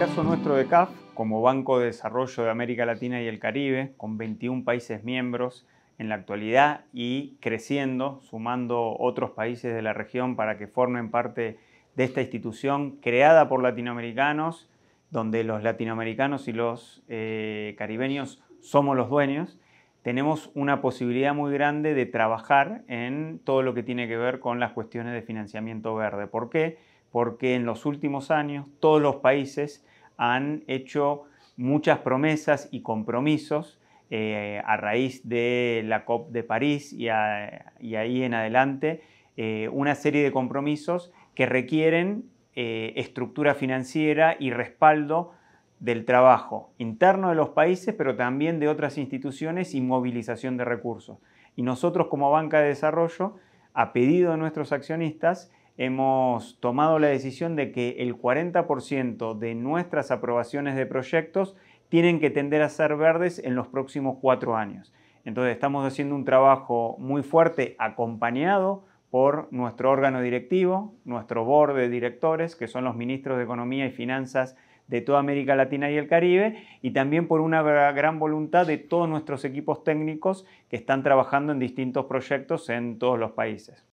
el caso nuestro de CAF, como Banco de Desarrollo de América Latina y el Caribe, con 21 países miembros en la actualidad y creciendo, sumando otros países de la región para que formen parte de esta institución creada por latinoamericanos, donde los latinoamericanos y los eh, caribeños somos los dueños, tenemos una posibilidad muy grande de trabajar en todo lo que tiene que ver con las cuestiones de financiamiento verde. ¿Por qué? porque en los últimos años todos los países han hecho muchas promesas y compromisos eh, a raíz de la COP de París y, ahí en adelante, eh, una serie de compromisos que requieren eh, estructura financiera y respaldo del trabajo interno de los países, pero también de otras instituciones y movilización de recursos. Y nosotros como banca de desarrollo, a pedido de nuestros accionistas, hemos tomado la decisión de que el 40% de nuestras aprobaciones de proyectos tienen que tender a ser verdes en los próximos cuatro años. Entonces estamos haciendo un trabajo muy fuerte acompañado por nuestro órgano directivo, nuestro board de directores, que son los ministros de Economía y Finanzas de toda América Latina y el Caribe, y también por una gran voluntad de todos nuestros equipos técnicos que están trabajando en distintos proyectos en todos los países.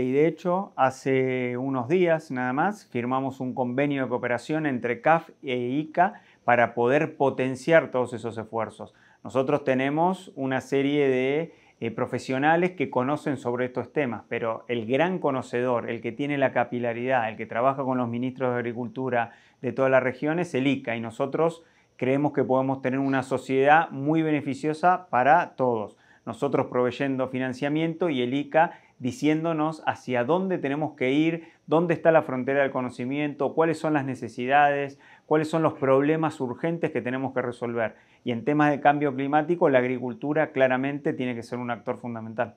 Y de hecho, hace unos días nada más firmamos un convenio de cooperación entre CAF e ICA para poder potenciar todos esos esfuerzos. Nosotros tenemos una serie de eh, profesionales que conocen sobre estos temas, pero el gran conocedor, el que tiene la capilaridad, el que trabaja con los ministros de Agricultura de toda la región es el ICA y nosotros creemos que podemos tener una sociedad muy beneficiosa para todos. Nosotros proveyendo financiamiento y el ICA diciéndonos hacia dónde tenemos que ir, dónde está la frontera del conocimiento, cuáles son las necesidades, cuáles son los problemas urgentes que tenemos que resolver. Y en temas de cambio climático, la agricultura claramente tiene que ser un actor fundamental.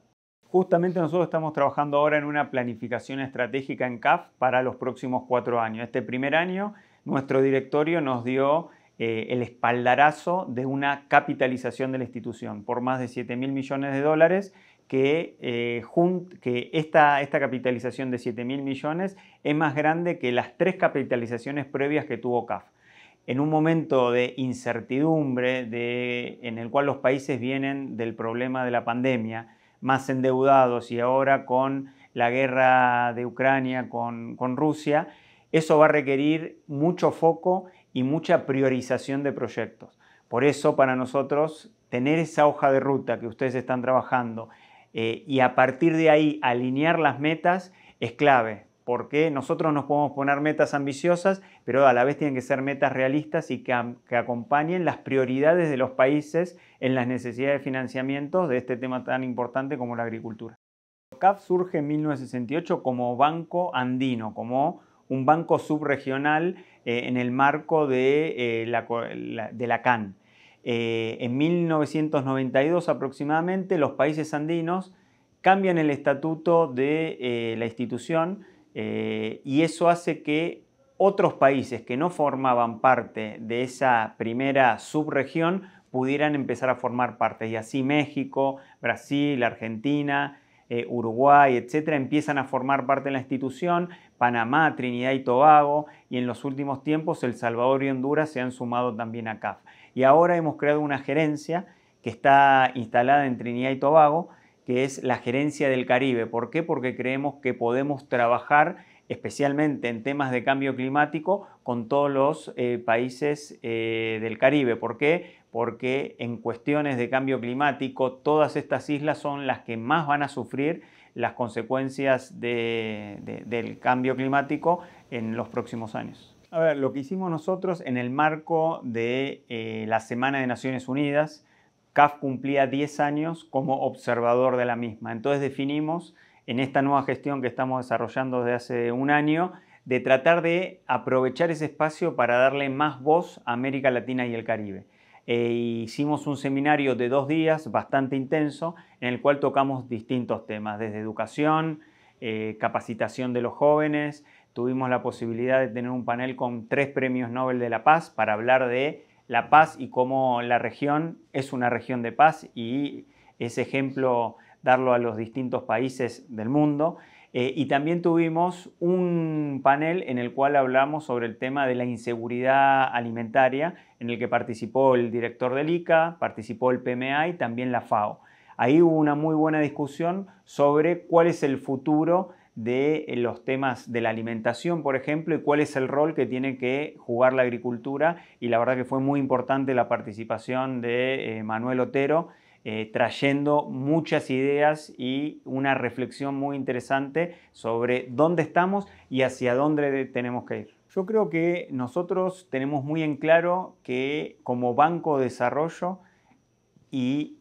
Justamente nosotros estamos trabajando ahora en una planificación estratégica en CAF para los próximos cuatro años. Este primer año, nuestro directorio nos dio eh, el espaldarazo de una capitalización de la institución por más de 7 mil millones de dólares que, eh, esta, capitalización de 7 mil millones es más grande que las tres capitalizaciones previas que tuvo CAF. En un momento de incertidumbre en el cual los países vienen del problema de la pandemia, más endeudados y ahora con la guerra de Ucrania con Rusia, eso va a requerir mucho foco y mucha priorización de proyectos. Por eso para nosotros tener esa hoja de ruta que ustedes están trabajando eh, y a partir de ahí alinear las metas es clave, porque nosotros nos podemos poner metas ambiciosas, pero a la vez tienen que ser metas realistas y que, acompañen las prioridades de los países en las necesidades de financiamiento de este tema tan importante como la agricultura. CAF surge en 1968 como Banco Andino, como un banco subregional eh, en el marco de, eh, de la CAN. Eh, en 1992 aproximadamente los países andinos cambian el estatuto de eh, la institución eh, y eso hace que otros países que no formaban parte de esa primera subregión pudieran empezar a formar parte. Y así México, Brasil, Argentina, Uruguay, etcétera, empiezan a formar parte de la institución, Panamá, Trinidad y Tobago, y en los últimos tiempos El Salvador y Honduras se han sumado también a CAF y ahora hemos creado una gerencia que está instalada en Trinidad y Tobago, que es la gerencia del Caribe. ¿Por qué? Porque creemos que podemos trabajar especialmente en temas de cambio climático con todos los eh, países eh, del Caribe. ¿Por qué? Porque en cuestiones de cambio climático todas estas islas son las que más van a sufrir las consecuencias del cambio climático en los próximos años. A ver, lo que hicimos nosotros en el marco de eh, la Semana de Naciones Unidas, CAF cumplía 10 años como observador de la misma. Entonces definimos en esta nueva gestión que estamos desarrollando desde hace un año, de tratar de aprovechar ese espacio para darle más voz a América Latina y el Caribe. Eh, hicimos un seminario de dos días bastante intenso en el cual tocamos distintos temas, desde educación, eh, capacitación de los jóvenes, tuvimos la posibilidad de tener un panel con tres premios Nobel de la Paz para hablar de la paz y cómo la región es una región de paz y ese ejemplo darlo a los distintos países del mundo. Eh, y también tuvimos un panel en el cual hablamos sobre el tema de la inseguridad alimentaria, en el que participó el director del ICA, participó el PMA y también la FAO. Ahí hubo una muy buena discusión sobre cuál es el futuro de eh, los temas de la alimentación, por ejemplo, y cuál es el rol que tiene que jugar la agricultura. Y la verdad que fue muy importante la participación de eh, Manuel Otero, eh, trayendo muchas ideas y una reflexión muy interesante sobre dónde estamos y hacia dónde tenemos que ir. Yo creo que nosotros tenemos muy en claro que como Banco de Desarrollo y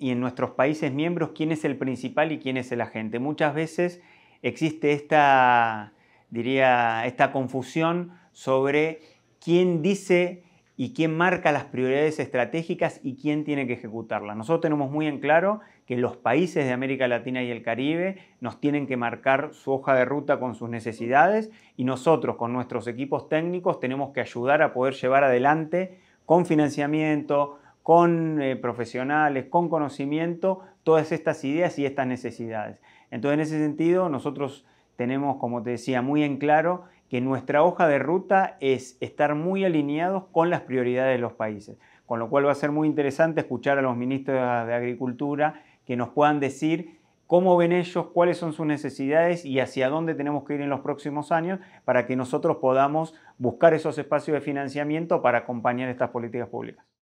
y en nuestros países miembros quién es el principal y quién es el agente. Muchas veces existe esta, diría, esta confusión sobre quién dice y quién marca las prioridades estratégicas y quién tiene que ejecutarlas. Nosotros tenemos muy en claro que los países de América Latina y el Caribe nos tienen que marcar su hoja de ruta con sus necesidades y nosotros con nuestros equipos técnicos tenemos que ayudar a poder llevar adelante con financiamiento, con eh, profesionales, con conocimiento, todas estas ideas y estas necesidades. Entonces, en ese sentido, nosotros tenemos, como te decía, muy en claro que nuestra hoja de ruta es estar muy alineados con las prioridades de los países, con lo cual va a ser muy interesante escuchar a los ministros de Agricultura que nos puedan decir cómo ven ellos, cuáles son sus necesidades y hacia dónde tenemos que ir en los próximos años para que nosotros podamos buscar esos espacios de financiamiento para acompañar estas políticas públicas.